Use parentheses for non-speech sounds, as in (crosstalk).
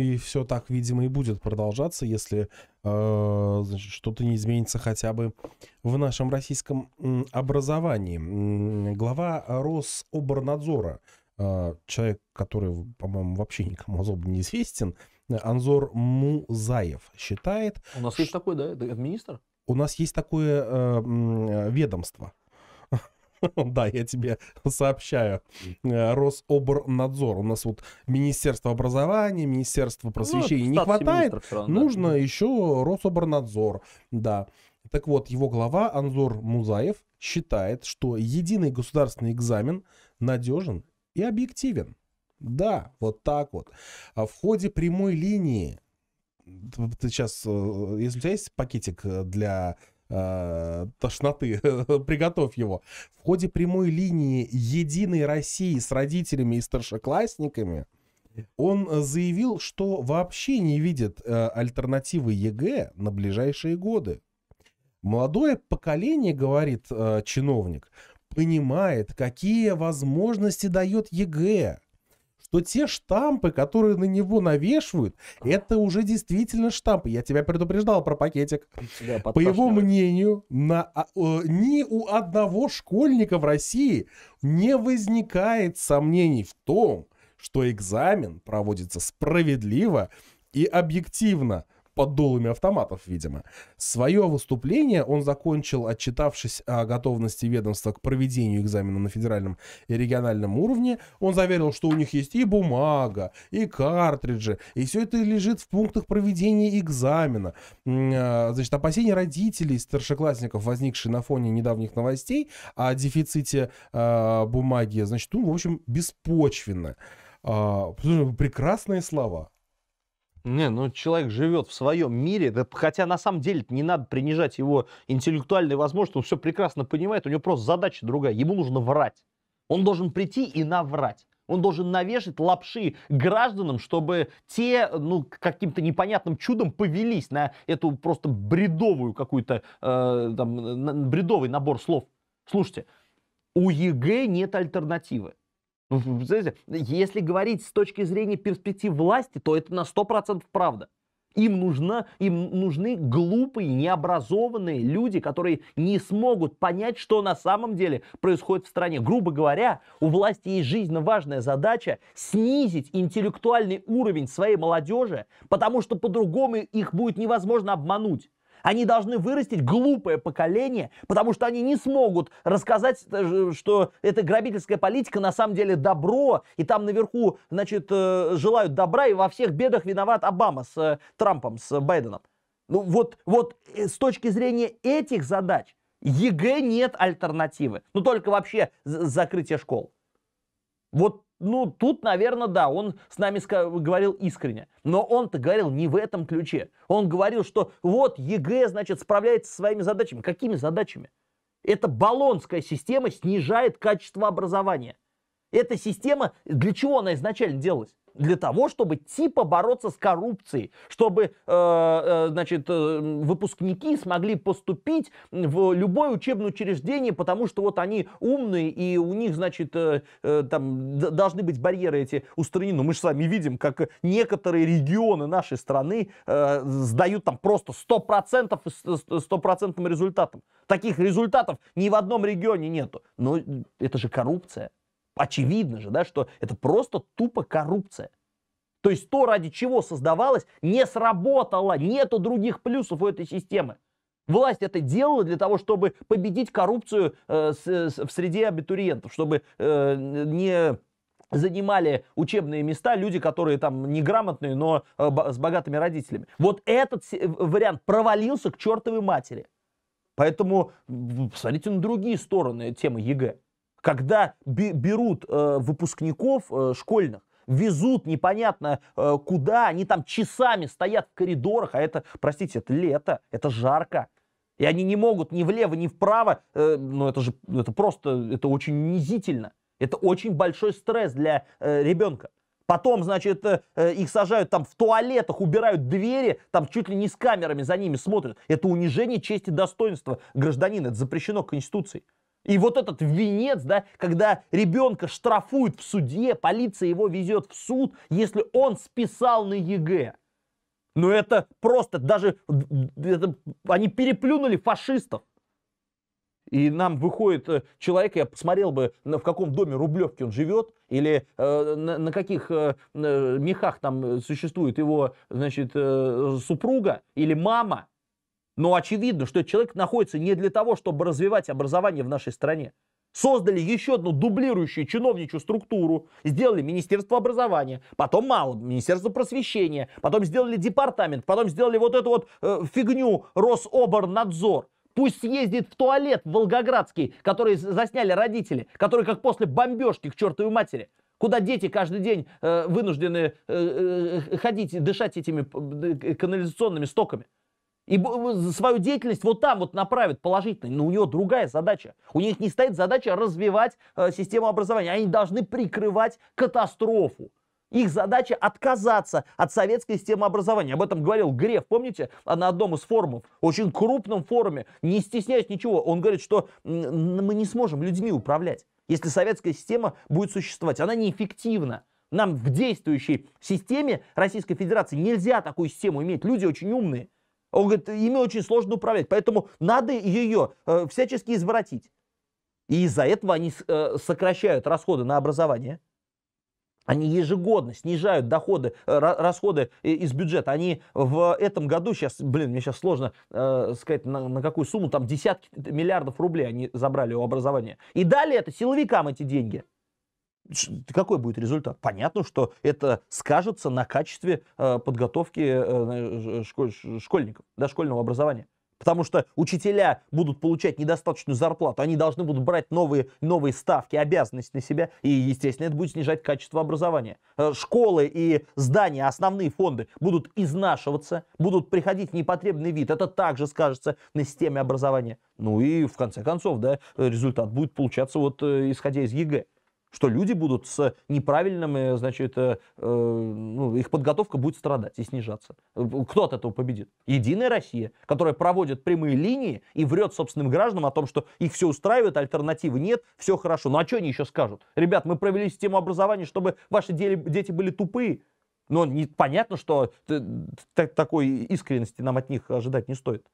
И все так, видимо, и будет продолжаться, если э, что-то не изменится хотя бы в нашем российском образовании. Глава Рособорнадзора, э, человек, который, по-моему, вообще никому особо не известен, Анзор Музаев считает... У нас есть такой, да, это министр? У нас есть такое э, э ведомство (laughs) Да, я тебе сообщаю. Э, Рособорнадзор. У нас вот Министерство образования, Министерство ну, просвещения не хватает. Нужно еще Рособорнадзор. Да. Так вот, его глава Анзор Музаев считает, что единый государственный экзамен надежен и объективен. Да, вот так вот. А в ходе прямой линии ты сейчас, э, если у тебя есть пакетик э, для э, тошноты, (laughs) приготовь его. В ходе прямой линии «Единой России» с родителями и старшеклассниками он заявил, что вообще не видит э, альтернативы ЕГЭ на ближайшие годы. Молодое поколение, говорит э, чиновник, понимает, какие возможности дает ЕГЭ то те штампы, которые на него навешивают, это уже действительно штампы. Я тебя предупреждал про пакетик. По его мнению, на, а, ни у одного школьника в России не возникает сомнений в том, что экзамен проводится справедливо и объективно под дулами автоматов, видимо. Свое выступление он закончил, отчитавшись о готовности ведомства к проведению экзамена на федеральном и региональном уровне. Он заверил, что у них есть и бумага, и картриджи, и все это лежит в пунктах проведения экзамена. Э, значит, опасения родителей старшеклассников, возникшие на фоне недавних новостей о дефиците э, бумаги, значит, ну, в общем, беспочвенно. А, ну, прекрасные слова. Не, ну человек живет в своем мире, да, хотя на самом деле не надо принижать его интеллектуальные возможности, он все прекрасно понимает, у него просто задача другая, ему нужно врать. Он должен прийти и наврать. Он должен навешать лапши гражданам, чтобы те, ну, каким-то непонятным чудом повелись на эту просто бредовую какую-то, э, там, бредовый набор слов. Слушайте, у ЕГЭ нет альтернативы. Если говорить с точки зрения перспектив власти, то это на 100% правда. Им, нужна, им нужны глупые, необразованные люди, которые не смогут понять, что на самом деле происходит в стране. Грубо говоря, у власти есть жизненно важная задача снизить интеллектуальный уровень своей молодежи, потому что по-другому их будет невозможно обмануть. Они должны вырастить глупое поколение, потому что они не смогут рассказать, э, что эта грабительская политика на самом деле добро, и там наверху, значит, э, желают добра, и во всех бедах виноват Обама с э, Трампом, с Байденом. Ну вот, вот с точки зрения этих задач ЕГЭ нет альтернативы. Ну только вообще закрытие школ. Вот ну, тут, наверное, да, он с нами говорил искренне. Но он-то говорил не в этом ключе. Он говорил, что вот ЕГЭ, значит, справляется со своими задачами. Какими задачами? Эта баллонская система снижает качество образования. Эта система, для чего она изначально делалась? для того, чтобы типа бороться с коррупцией, чтобы, э, э значит, э, выпускники смогли поступить в любое учебное учреждение, потому что вот они умные и у них, значит, э, э там должны быть барьеры эти устранены. Ну, мы же с вами видим, как некоторые регионы нашей страны э, сдают там просто 100% стопроцентным результатом. Таких результатов ни в одном регионе нету. Но это же коррупция очевидно же, да, что это просто тупо коррупция. То есть то, ради чего создавалось, не сработало, нету других плюсов у этой системы. Власть это делала для того, чтобы победить коррупцию э, с, с, в среде абитуриентов, чтобы э, не занимали учебные места люди, которые там неграмотные, но э, с богатыми родителями. Вот этот вариант провалился к чертовой матери. Поэтому посмотрите на другие стороны темы ЕГЭ когда берут э, выпускников э, школьных, везут непонятно э, куда, они там часами стоят в коридорах, а это, простите, это лето, это жарко. И они не могут ни влево, ни вправо, ну это же, это просто, это очень унизительно. Это очень большой стресс для ребенка. Потом, значит, их сажают там в туалетах, убирают двери, там чуть ли не с камерами за ними смотрят. Это унижение чести и достоинства гражданина, это запрещено Конституцией. И вот этот венец, да, когда ребенка штрафуют в суде, полиция его везет в суд, если он списал на ЕГЭ. Ну это просто даже, это, они переплюнули фашистов. И нам выходит э, человек, я посмотрел бы, в каком доме Рублевки он живет, или э, на, на каких э, э мехах там э, существует его, значит, э, супруга или мама, но очевидно, что этот человек находится не для того, чтобы развивать образование в нашей стране. Создали еще одну дублирующую чиновничью структуру, сделали Министерство образования, потом мало, Министерство просвещения, потом сделали департамент, потом сделали вот эту вот э, фигню Рособорнадзор. Пусть съездит в туалет волгоградский, который засняли родители, который как после бомбежки к чертовой матери куда дети каждый день э, вынуждены э, э, ходить и дышать этими э, э, канализационными стоками. И свою деятельность вот там вот направит положительно. Но у него другая задача. У них не стоит задача развивать э, систему образования. Они должны прикрывать катастрофу. Их задача отказаться от советской системы образования. Об этом говорил Греф, помните, на одном из форумов, очень крупном форуме, не стесняясь ничего. Он говорит, что мы не сможем людьми управлять, если советская система будет существовать. Она неэффективна. Нам в действующей системе Российской Федерации нельзя такую систему иметь. Люди очень умные. Он говорит, ими очень сложно управлять, поэтому надо ее э, всячески извратить. И из-за этого они э, сокращают расходы на образование. Они ежегодно снижают доходы, э, расходы э, из бюджета. Они в этом году, сейчас, блин, мне сейчас сложно э, сказать, на, на какую сумму, там десятки миллиардов рублей они забрали у образования. И дали это силовикам эти деньги какой будет результат? Понятно, что это скажется на качестве э, подготовки э, школьников, да, школьного образования. Потому что учителя будут получать недостаточную зарплату, они должны будут брать новые, новые ставки, обязанности на себя, и, естественно, это будет снижать качество образования. Э, школы и здания, основные фонды будут изнашиваться, будут приходить в непотребный вид. Это также скажется на системе образования. Ну и, в конце концов, да, результат будет получаться вот исходя из ЕГЭ что люди будут с неправильными, значит, э, э, ну, их подготовка будет страдать и снижаться. Кто от этого победит? Единая Россия, которая проводит прямые линии и врет собственным гражданам о том, что их все устраивает, альтернативы нет, все хорошо. Ну а что они еще скажут? Ребят, мы провели систему образования, чтобы ваши дети были тупые. Но не, понятно, что такой искренности нам от них ожидать не стоит.